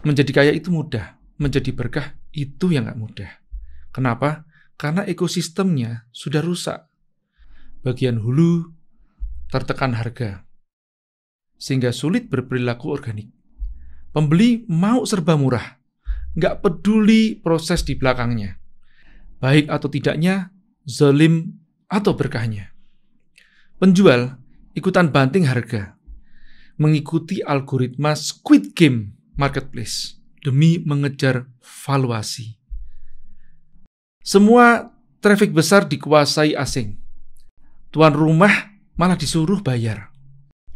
Menjadi kaya itu mudah, menjadi berkah itu yang nggak mudah. Kenapa? Karena ekosistemnya sudah rusak. Bagian hulu tertekan harga, sehingga sulit berperilaku organik. Pembeli mau serba murah, nggak peduli proses di belakangnya. Baik atau tidaknya, zalim atau berkahnya. Penjual ikutan banting harga, mengikuti algoritma Squid Game marketplace demi mengejar valuasi. Semua traffic besar dikuasai asing. Tuan rumah malah disuruh bayar.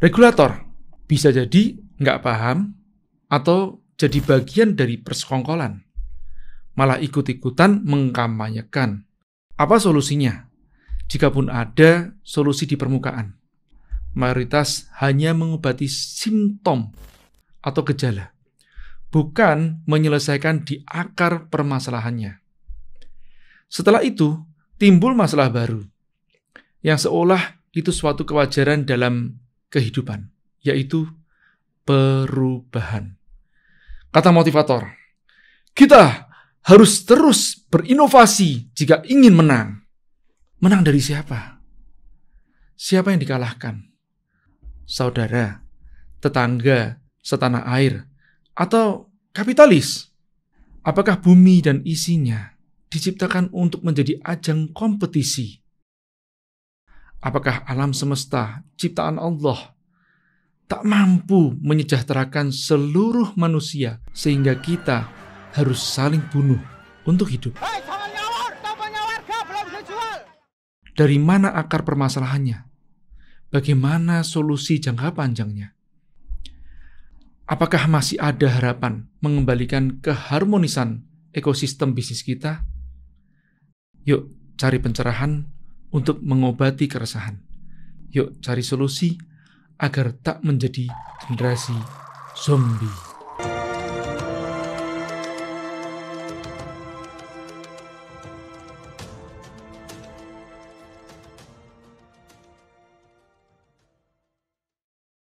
Regulator bisa jadi nggak paham atau jadi bagian dari persekongkolan. Malah ikut-ikutan mengkampanyekan. Apa solusinya? Jika pun ada solusi di permukaan. Mayoritas hanya mengobati simptom atau gejala bukan menyelesaikan di akar permasalahannya. Setelah itu, timbul masalah baru yang seolah itu suatu kewajaran dalam kehidupan, yaitu perubahan. Kata motivator, kita harus terus berinovasi jika ingin menang. Menang dari siapa? Siapa yang dikalahkan? Saudara, tetangga, setanah air, atau kapitalis? Apakah bumi dan isinya diciptakan untuk menjadi ajang kompetisi? Apakah alam semesta ciptaan Allah tak mampu menyejahterakan seluruh manusia sehingga kita harus saling bunuh untuk hidup? Dari mana akar permasalahannya? Bagaimana solusi jangka panjangnya? apakah masih ada harapan mengembalikan keharmonisan ekosistem bisnis kita? Yuk, cari pencerahan untuk mengobati keresahan. Yuk, cari solusi agar tak menjadi generasi zombie.